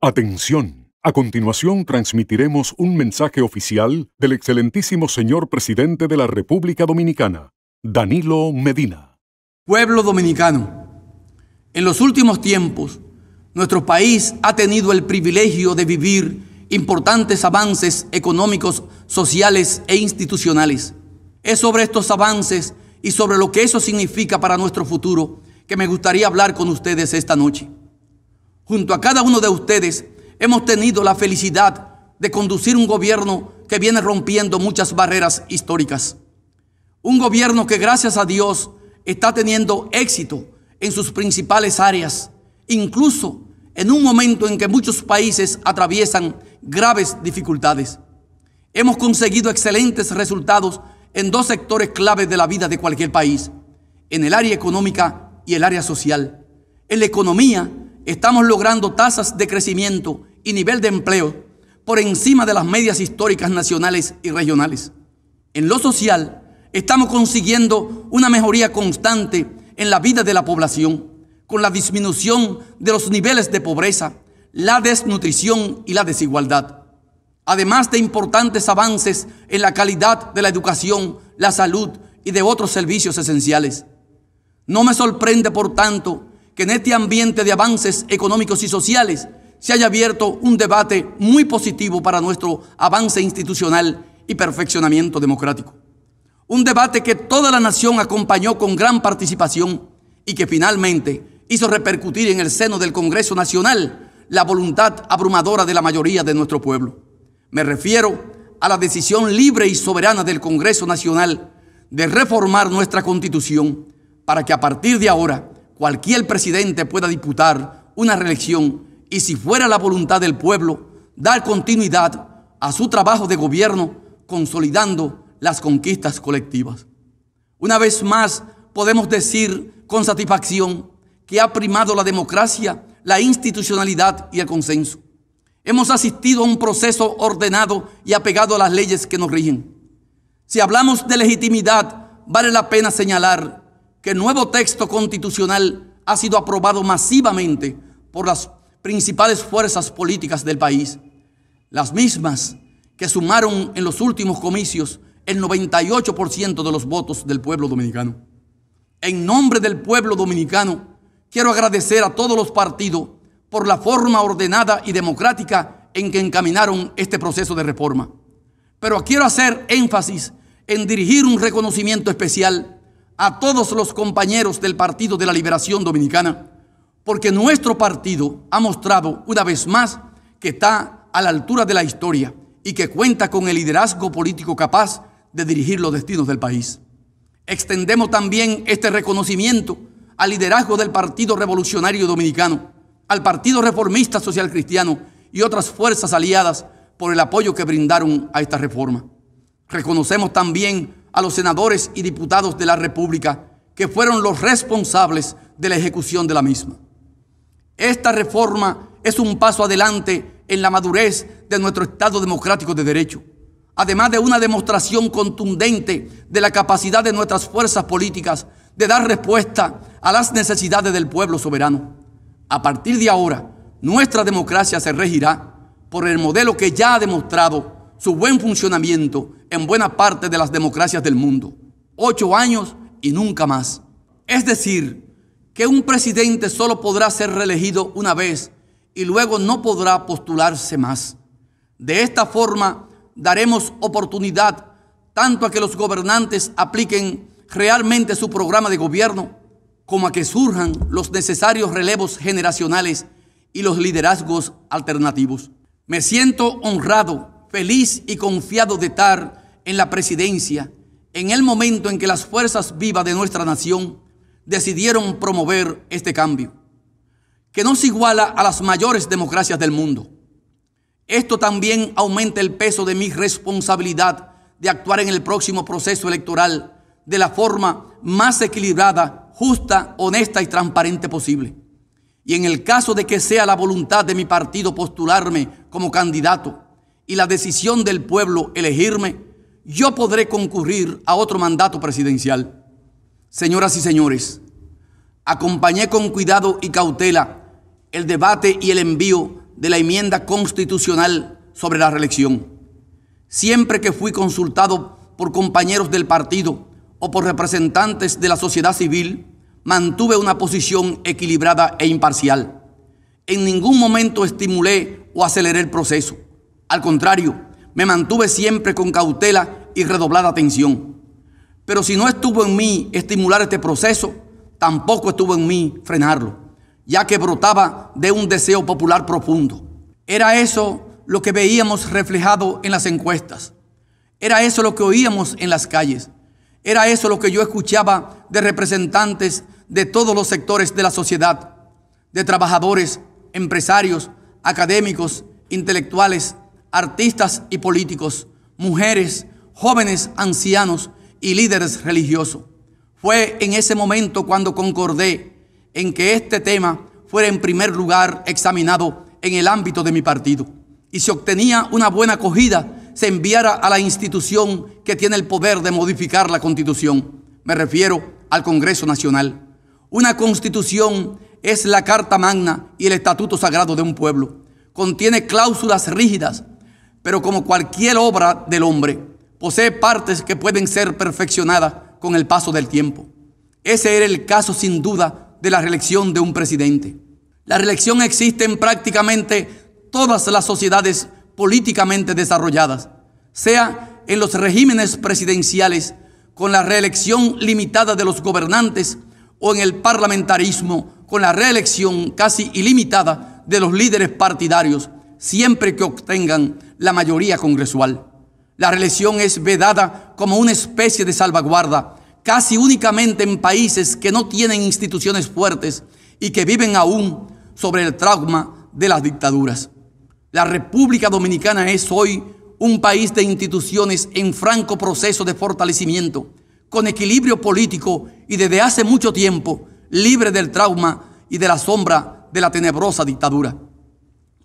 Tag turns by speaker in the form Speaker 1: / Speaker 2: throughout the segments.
Speaker 1: Atención. A continuación transmitiremos un mensaje oficial del excelentísimo señor presidente de la República Dominicana, Danilo Medina. Pueblo dominicano, en los últimos tiempos, nuestro país ha tenido el privilegio de vivir importantes avances económicos, sociales e institucionales. Es sobre estos avances y sobre lo que eso significa para nuestro futuro que me gustaría hablar con ustedes esta noche junto a cada uno de ustedes, hemos tenido la felicidad de conducir un gobierno que viene rompiendo muchas barreras históricas. Un gobierno que gracias a Dios está teniendo éxito en sus principales áreas, incluso en un momento en que muchos países atraviesan graves dificultades. Hemos conseguido excelentes resultados en dos sectores clave de la vida de cualquier país, en el área económica y el área social. En la economía, Estamos logrando tasas de crecimiento y nivel de empleo por encima de las medias históricas nacionales y regionales. En lo social, estamos consiguiendo una mejoría constante en la vida de la población, con la disminución de los niveles de pobreza, la desnutrición y la desigualdad. Además de importantes avances en la calidad de la educación, la salud y de otros servicios esenciales. No me sorprende, por tanto, que en este ambiente de avances económicos y sociales se haya abierto un debate muy positivo para nuestro avance institucional y perfeccionamiento democrático. Un debate que toda la nación acompañó con gran participación y que finalmente hizo repercutir en el seno del Congreso Nacional la voluntad abrumadora de la mayoría de nuestro pueblo. Me refiero a la decisión libre y soberana del Congreso Nacional de reformar nuestra Constitución para que a partir de ahora cualquier presidente pueda disputar una reelección y si fuera la voluntad del pueblo, dar continuidad a su trabajo de gobierno consolidando las conquistas colectivas. Una vez más, podemos decir con satisfacción que ha primado la democracia, la institucionalidad y el consenso. Hemos asistido a un proceso ordenado y apegado a las leyes que nos rigen. Si hablamos de legitimidad, vale la pena señalar el nuevo texto constitucional ha sido aprobado masivamente por las principales fuerzas políticas del país, las mismas que sumaron en los últimos comicios el 98% de los votos del pueblo dominicano. En nombre del pueblo dominicano, quiero agradecer a todos los partidos por la forma ordenada y democrática en que encaminaron este proceso de reforma. Pero quiero hacer énfasis en dirigir un reconocimiento especial a todos los compañeros del Partido de la Liberación Dominicana, porque nuestro partido ha mostrado una vez más que está a la altura de la historia y que cuenta con el liderazgo político capaz de dirigir los destinos del país. Extendemos también este reconocimiento al liderazgo del Partido Revolucionario Dominicano, al Partido Reformista Social Cristiano y otras fuerzas aliadas por el apoyo que brindaron a esta reforma. Reconocemos también a los senadores y diputados de la República que fueron los responsables de la ejecución de la misma. Esta reforma es un paso adelante en la madurez de nuestro Estado democrático de derecho, además de una demostración contundente de la capacidad de nuestras fuerzas políticas de dar respuesta a las necesidades del pueblo soberano. A partir de ahora, nuestra democracia se regirá por el modelo que ya ha demostrado su buen funcionamiento en buena parte de las democracias del mundo. Ocho años y nunca más. Es decir, que un presidente solo podrá ser reelegido una vez y luego no podrá postularse más. De esta forma daremos oportunidad tanto a que los gobernantes apliquen realmente su programa de gobierno, como a que surjan los necesarios relevos generacionales y los liderazgos alternativos. Me siento honrado feliz y confiado de estar en la presidencia en el momento en que las fuerzas vivas de nuestra nación decidieron promover este cambio, que no se iguala a las mayores democracias del mundo. Esto también aumenta el peso de mi responsabilidad de actuar en el próximo proceso electoral de la forma más equilibrada, justa, honesta y transparente posible. Y en el caso de que sea la voluntad de mi partido postularme como candidato y la decisión del pueblo elegirme, yo podré concurrir a otro mandato presidencial. Señoras y señores, acompañé con cuidado y cautela el debate y el envío de la enmienda constitucional sobre la reelección. Siempre que fui consultado por compañeros del partido o por representantes de la sociedad civil, mantuve una posición equilibrada e imparcial. En ningún momento estimulé o aceleré el proceso. Al contrario, me mantuve siempre con cautela y redoblada atención. Pero si no estuvo en mí estimular este proceso, tampoco estuvo en mí frenarlo, ya que brotaba de un deseo popular profundo. Era eso lo que veíamos reflejado en las encuestas. Era eso lo que oíamos en las calles. Era eso lo que yo escuchaba de representantes de todos los sectores de la sociedad, de trabajadores, empresarios, académicos, intelectuales, artistas y políticos, mujeres, jóvenes, ancianos y líderes religiosos. Fue en ese momento cuando concordé en que este tema fuera en primer lugar examinado en el ámbito de mi partido y si obtenía una buena acogida se enviara a la institución que tiene el poder de modificar la constitución. Me refiero al Congreso Nacional. Una constitución es la Carta Magna y el Estatuto Sagrado de un pueblo. Contiene cláusulas rígidas pero como cualquier obra del hombre, posee partes que pueden ser perfeccionadas con el paso del tiempo. Ese era el caso sin duda de la reelección de un presidente. La reelección existe en prácticamente todas las sociedades políticamente desarrolladas, sea en los regímenes presidenciales, con la reelección limitada de los gobernantes, o en el parlamentarismo, con la reelección casi ilimitada de los líderes partidarios, siempre que obtengan la mayoría congresual. La religión es vedada como una especie de salvaguarda, casi únicamente en países que no tienen instituciones fuertes y que viven aún sobre el trauma de las dictaduras. La República Dominicana es hoy un país de instituciones en franco proceso de fortalecimiento, con equilibrio político y desde hace mucho tiempo libre del trauma y de la sombra de la tenebrosa dictadura.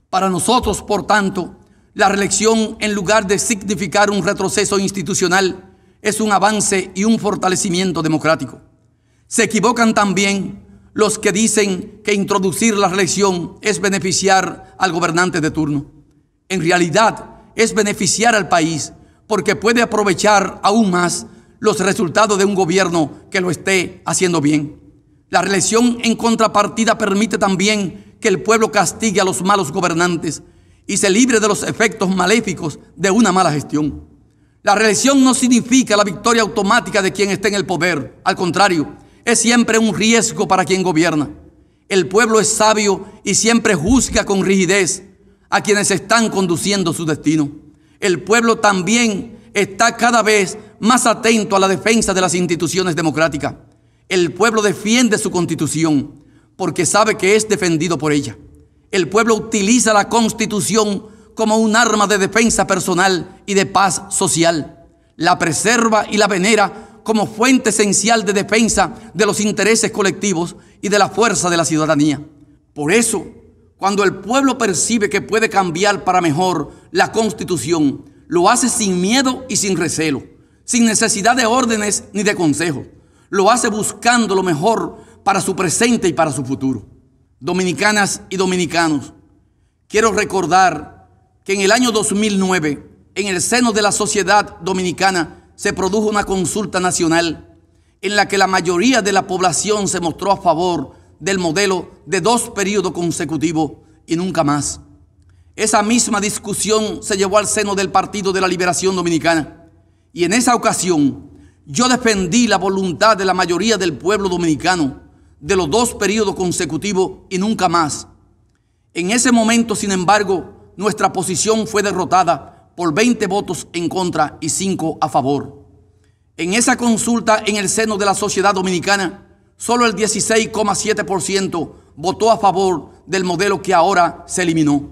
Speaker 1: Para nosotros, por tanto, la reelección, en lugar de significar un retroceso institucional, es un avance y un fortalecimiento democrático. Se equivocan también los que dicen que introducir la reelección es beneficiar al gobernante de turno. En realidad, es beneficiar al país porque puede aprovechar aún más los resultados de un gobierno que lo esté haciendo bien. La reelección en contrapartida permite también que el pueblo castigue a los malos gobernantes y se libre de los efectos maléficos de una mala gestión. La reelección no significa la victoria automática de quien está en el poder. Al contrario, es siempre un riesgo para quien gobierna. El pueblo es sabio y siempre juzga con rigidez a quienes están conduciendo su destino. El pueblo también está cada vez más atento a la defensa de las instituciones democráticas. El pueblo defiende su constitución porque sabe que es defendido por ella el pueblo utiliza la constitución como un arma de defensa personal y de paz social. La preserva y la venera como fuente esencial de defensa de los intereses colectivos y de la fuerza de la ciudadanía. Por eso, cuando el pueblo percibe que puede cambiar para mejor la constitución, lo hace sin miedo y sin recelo, sin necesidad de órdenes ni de consejo. Lo hace buscando lo mejor para su presente y para su futuro dominicanas y dominicanos, quiero recordar que en el año 2009, en el seno de la sociedad dominicana, se produjo una consulta nacional en la que la mayoría de la población se mostró a favor del modelo de dos periodos consecutivos y nunca más. Esa misma discusión se llevó al seno del Partido de la Liberación Dominicana. Y en esa ocasión yo defendí la voluntad de la mayoría del pueblo dominicano de los dos periodos consecutivos y nunca más. En ese momento, sin embargo, nuestra posición fue derrotada por 20 votos en contra y 5 a favor. En esa consulta en el seno de la sociedad dominicana, solo el 16,7% votó a favor del modelo que ahora se eliminó.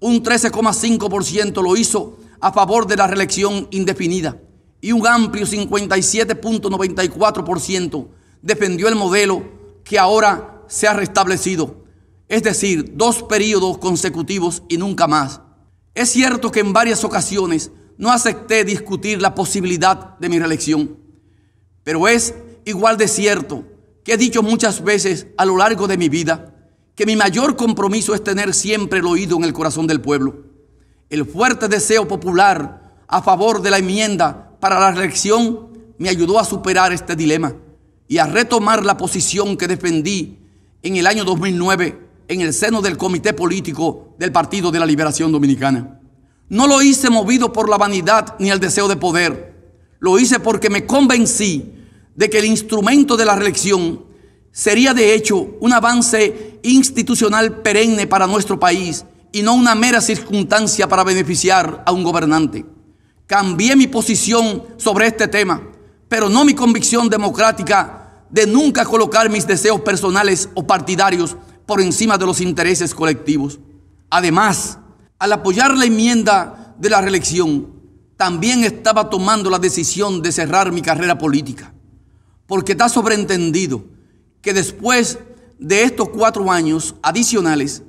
Speaker 1: Un 13,5% lo hizo a favor de la reelección indefinida y un amplio 57,94% defendió el modelo que ahora se ha restablecido, es decir, dos períodos consecutivos y nunca más. Es cierto que en varias ocasiones no acepté discutir la posibilidad de mi reelección, pero es igual de cierto que he dicho muchas veces a lo largo de mi vida que mi mayor compromiso es tener siempre el oído en el corazón del pueblo. El fuerte deseo popular a favor de la enmienda para la reelección me ayudó a superar este dilema y a retomar la posición que defendí en el año 2009 en el seno del Comité Político del Partido de la Liberación Dominicana. No lo hice movido por la vanidad ni el deseo de poder. Lo hice porque me convencí de que el instrumento de la reelección sería de hecho un avance institucional perenne para nuestro país y no una mera circunstancia para beneficiar a un gobernante. Cambié mi posición sobre este tema, pero no mi convicción democrática de nunca colocar mis deseos personales o partidarios por encima de los intereses colectivos. Además, al apoyar la enmienda de la reelección, también estaba tomando la decisión de cerrar mi carrera política, porque está sobreentendido que después de estos cuatro años adicionales,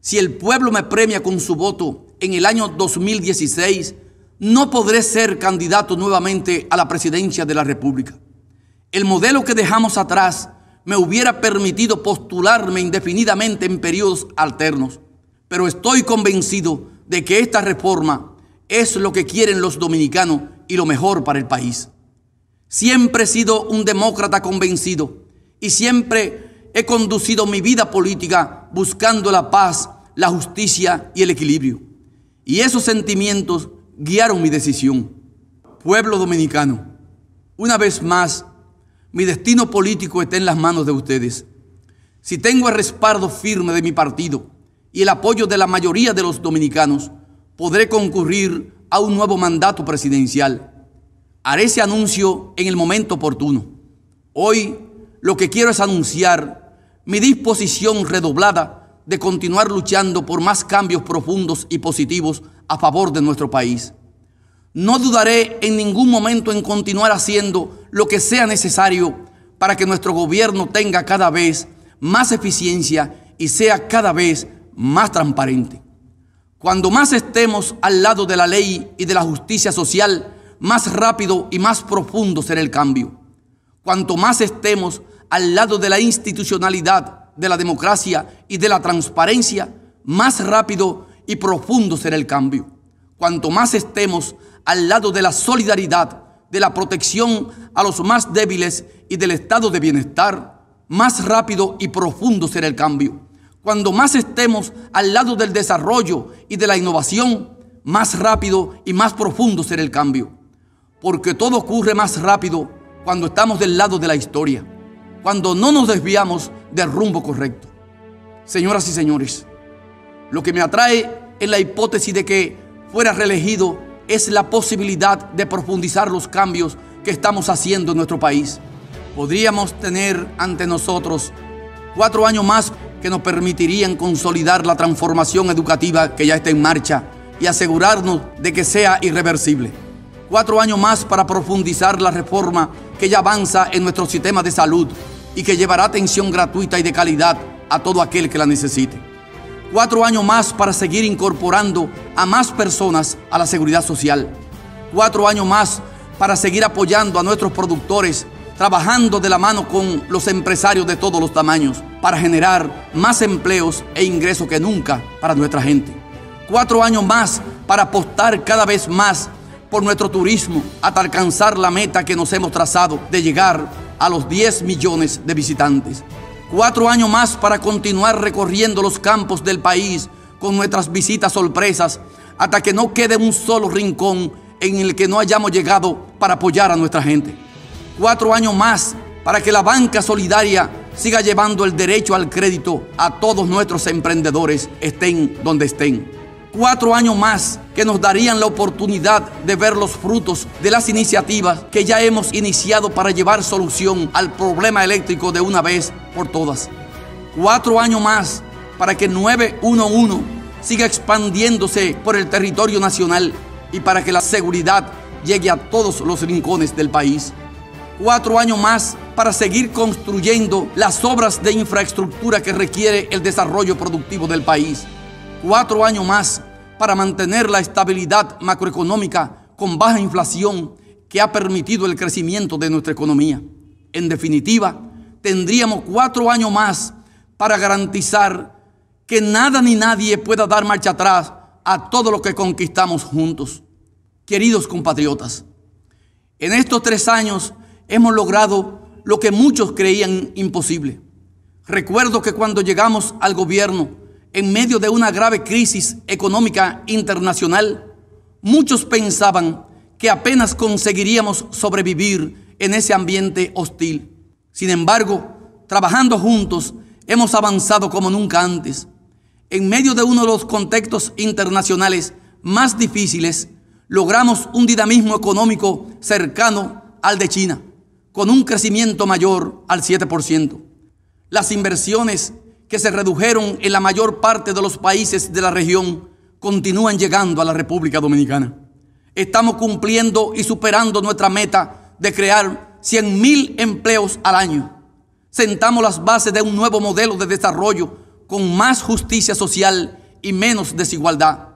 Speaker 1: si el pueblo me premia con su voto en el año 2016, no podré ser candidato nuevamente a la presidencia de la República el modelo que dejamos atrás me hubiera permitido postularme indefinidamente en periodos alternos, pero estoy convencido de que esta reforma es lo que quieren los dominicanos y lo mejor para el país. Siempre he sido un demócrata convencido y siempre he conducido mi vida política buscando la paz, la justicia y el equilibrio. Y esos sentimientos guiaron mi decisión. Pueblo dominicano, una vez más, mi destino político está en las manos de ustedes. Si tengo el respaldo firme de mi partido y el apoyo de la mayoría de los dominicanos, podré concurrir a un nuevo mandato presidencial. Haré ese anuncio en el momento oportuno. Hoy lo que quiero es anunciar mi disposición redoblada de continuar luchando por más cambios profundos y positivos a favor de nuestro país. No dudaré en ningún momento en continuar haciendo lo que sea necesario para que nuestro gobierno tenga cada vez más eficiencia y sea cada vez más transparente. Cuanto más estemos al lado de la ley y de la justicia social, más rápido y más profundo será el cambio. Cuanto más estemos al lado de la institucionalidad, de la democracia y de la transparencia, más rápido y profundo será el cambio. Cuanto más estemos al lado de la solidaridad, de la protección a los más débiles y del estado de bienestar, más rápido y profundo será el cambio. Cuando más estemos al lado del desarrollo y de la innovación, más rápido y más profundo será el cambio. Porque todo ocurre más rápido cuando estamos del lado de la historia, cuando no nos desviamos del rumbo correcto. Señoras y señores, lo que me atrae es la hipótesis de que fuera reelegido es la posibilidad de profundizar los cambios que estamos haciendo en nuestro país. Podríamos tener ante nosotros cuatro años más que nos permitirían consolidar la transformación educativa que ya está en marcha y asegurarnos de que sea irreversible. Cuatro años más para profundizar la reforma que ya avanza en nuestro sistema de salud y que llevará atención gratuita y de calidad a todo aquel que la necesite. Cuatro años más para seguir incorporando a más personas a la seguridad social. Cuatro años más para seguir apoyando a nuestros productores, trabajando de la mano con los empresarios de todos los tamaños, para generar más empleos e ingresos que nunca para nuestra gente. Cuatro años más para apostar cada vez más por nuestro turismo hasta alcanzar la meta que nos hemos trazado de llegar a los 10 millones de visitantes. Cuatro años más para continuar recorriendo los campos del país con nuestras visitas sorpresas hasta que no quede un solo rincón en el que no hayamos llegado para apoyar a nuestra gente. Cuatro años más para que la banca solidaria siga llevando el derecho al crédito a todos nuestros emprendedores, estén donde estén. Cuatro años más que nos darían la oportunidad de ver los frutos de las iniciativas que ya hemos iniciado para llevar solución al problema eléctrico de una vez por todas. Cuatro años más para que 911 siga expandiéndose por el territorio nacional y para que la seguridad llegue a todos los rincones del país. Cuatro años más para seguir construyendo las obras de infraestructura que requiere el desarrollo productivo del país. Cuatro años más para mantener la estabilidad macroeconómica con baja inflación que ha permitido el crecimiento de nuestra economía. En definitiva, tendríamos cuatro años más para garantizar que nada ni nadie pueda dar marcha atrás a todo lo que conquistamos juntos. Queridos compatriotas, en estos tres años hemos logrado lo que muchos creían imposible. Recuerdo que cuando llegamos al gobierno, en medio de una grave crisis económica internacional, muchos pensaban que apenas conseguiríamos sobrevivir en ese ambiente hostil. Sin embargo, trabajando juntos, hemos avanzado como nunca antes en medio de uno de los contextos internacionales más difíciles, logramos un dinamismo económico cercano al de China, con un crecimiento mayor al 7%. Las inversiones que se redujeron en la mayor parte de los países de la región continúan llegando a la República Dominicana. Estamos cumpliendo y superando nuestra meta de crear 100.000 empleos al año. Sentamos las bases de un nuevo modelo de desarrollo con más justicia social y menos desigualdad.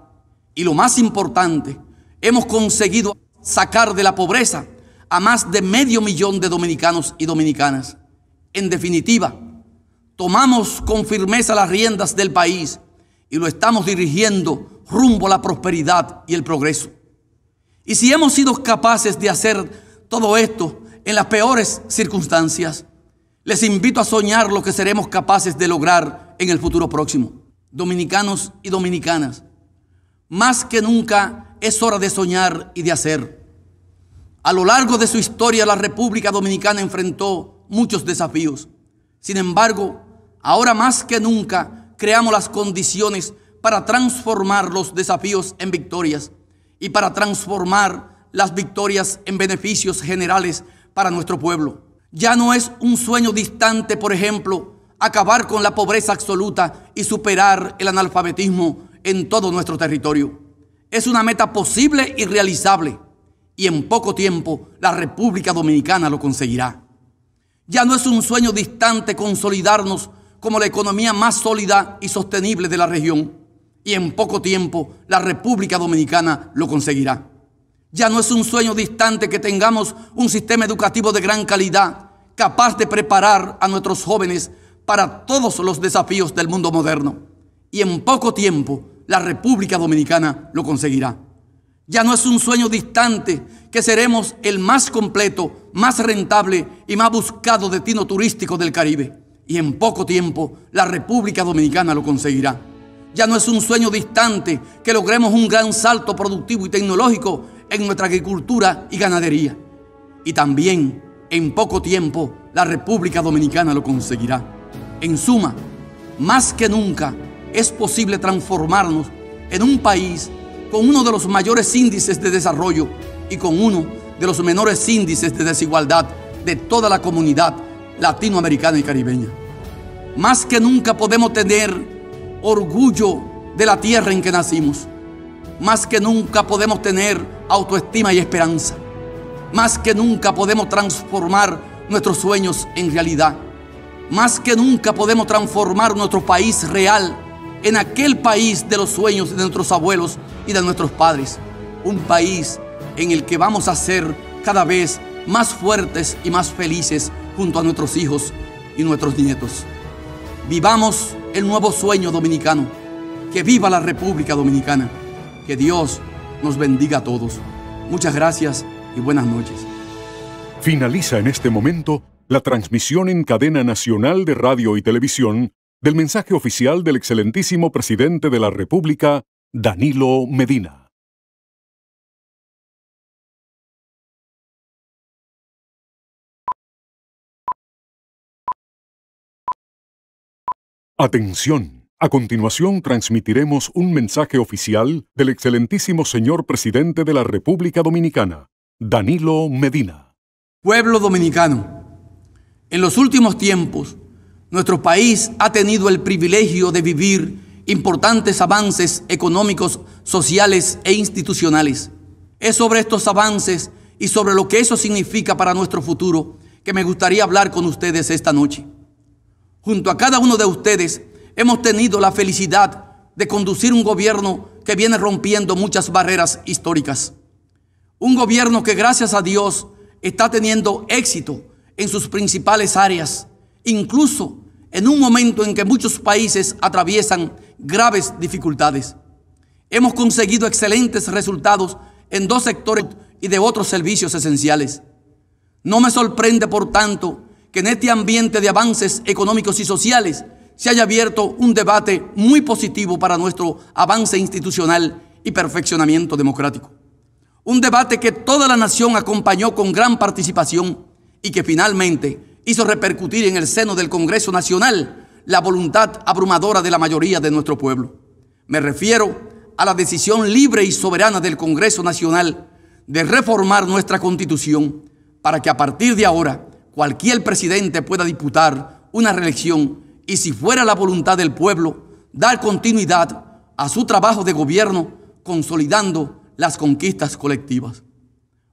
Speaker 1: Y lo más importante, hemos conseguido sacar de la pobreza a más de medio millón de dominicanos y dominicanas. En definitiva, tomamos con firmeza las riendas del país y lo estamos dirigiendo rumbo a la prosperidad y el progreso. Y si hemos sido capaces de hacer todo esto en las peores circunstancias, les invito a soñar lo que seremos capaces de lograr en el futuro próximo. Dominicanos y dominicanas, más que nunca es hora de soñar y de hacer. A lo largo de su historia la República Dominicana enfrentó muchos desafíos. Sin embargo, ahora más que nunca creamos las condiciones para transformar los desafíos en victorias y para transformar las victorias en beneficios generales para nuestro pueblo. Ya no es un sueño distante, por ejemplo, acabar con la pobreza absoluta y superar el analfabetismo en todo nuestro territorio. Es una meta posible y realizable y en poco tiempo la República Dominicana lo conseguirá. Ya no es un sueño distante consolidarnos como la economía más sólida y sostenible de la región y en poco tiempo la República Dominicana lo conseguirá. Ya no es un sueño distante que tengamos un sistema educativo de gran calidad capaz de preparar a nuestros jóvenes para todos los desafíos del mundo moderno. Y en poco tiempo la República Dominicana lo conseguirá. Ya no es un sueño distante que seremos el más completo, más rentable y más buscado destino turístico del Caribe. Y en poco tiempo la República Dominicana lo conseguirá. Ya no es un sueño distante que logremos un gran salto productivo y tecnológico en nuestra agricultura y ganadería. Y también en poco tiempo la República Dominicana lo conseguirá. En suma, más que nunca es posible transformarnos en un país con uno de los mayores índices de desarrollo y con uno de los menores índices de desigualdad de toda la comunidad latinoamericana y caribeña. Más que nunca podemos tener orgullo de la tierra en que nacimos. Más que nunca podemos tener autoestima y esperanza. Más que nunca podemos transformar nuestros sueños en realidad. Más que nunca podemos transformar nuestro país real en aquel país de los sueños de nuestros abuelos y de nuestros padres. Un país en el que vamos a ser cada vez más fuertes y más felices junto a nuestros hijos y nuestros nietos. Vivamos el nuevo sueño dominicano. Que viva la República Dominicana. Que Dios nos bendiga a todos. Muchas gracias y buenas noches. Finaliza en este momento la transmisión en cadena nacional de radio y televisión del mensaje oficial del excelentísimo presidente de la República, Danilo Medina. Atención. A continuación transmitiremos un mensaje oficial del excelentísimo señor presidente de la República Dominicana, Danilo Medina. Pueblo dominicano. En los últimos tiempos, nuestro país ha tenido el privilegio de vivir importantes avances económicos, sociales e institucionales. Es sobre estos avances y sobre lo que eso significa para nuestro futuro que me gustaría hablar con ustedes esta noche. Junto a cada uno de ustedes hemos tenido la felicidad de conducir un gobierno que viene rompiendo muchas barreras históricas. Un gobierno que gracias a Dios está teniendo éxito en sus principales áreas, incluso en un momento en que muchos países atraviesan graves dificultades. Hemos conseguido excelentes resultados en dos sectores y de otros servicios esenciales. No me sorprende, por tanto, que en este ambiente de avances económicos y sociales se haya abierto un debate muy positivo para nuestro avance institucional y perfeccionamiento democrático. Un debate que toda la nación acompañó con gran participación y que finalmente hizo repercutir en el seno del Congreso Nacional la voluntad abrumadora de la mayoría de nuestro pueblo. Me refiero a la decisión libre y soberana del Congreso Nacional de reformar nuestra constitución para que a partir de ahora cualquier presidente pueda diputar una reelección y si fuera la voluntad del pueblo, dar continuidad a su trabajo de gobierno consolidando las conquistas colectivas.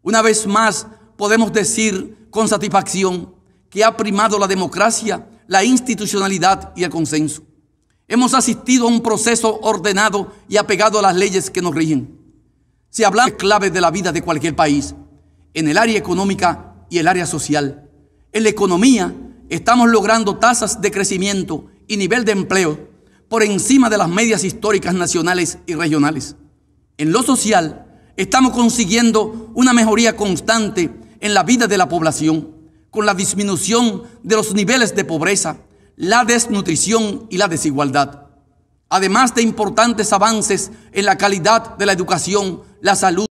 Speaker 1: Una vez más, podemos decir con satisfacción que ha primado la democracia, la institucionalidad y el consenso. Hemos asistido a un proceso ordenado y apegado a las leyes que nos rigen. si hablamos de claves de la vida de cualquier país, en el área económica y el área social. En la economía estamos logrando tasas de crecimiento y nivel de empleo por encima de las medias históricas nacionales y regionales. En lo social estamos consiguiendo una mejoría constante en la vida de la población, con la disminución de los niveles de pobreza, la desnutrición y la desigualdad. Además de importantes avances en la calidad de la educación, la salud,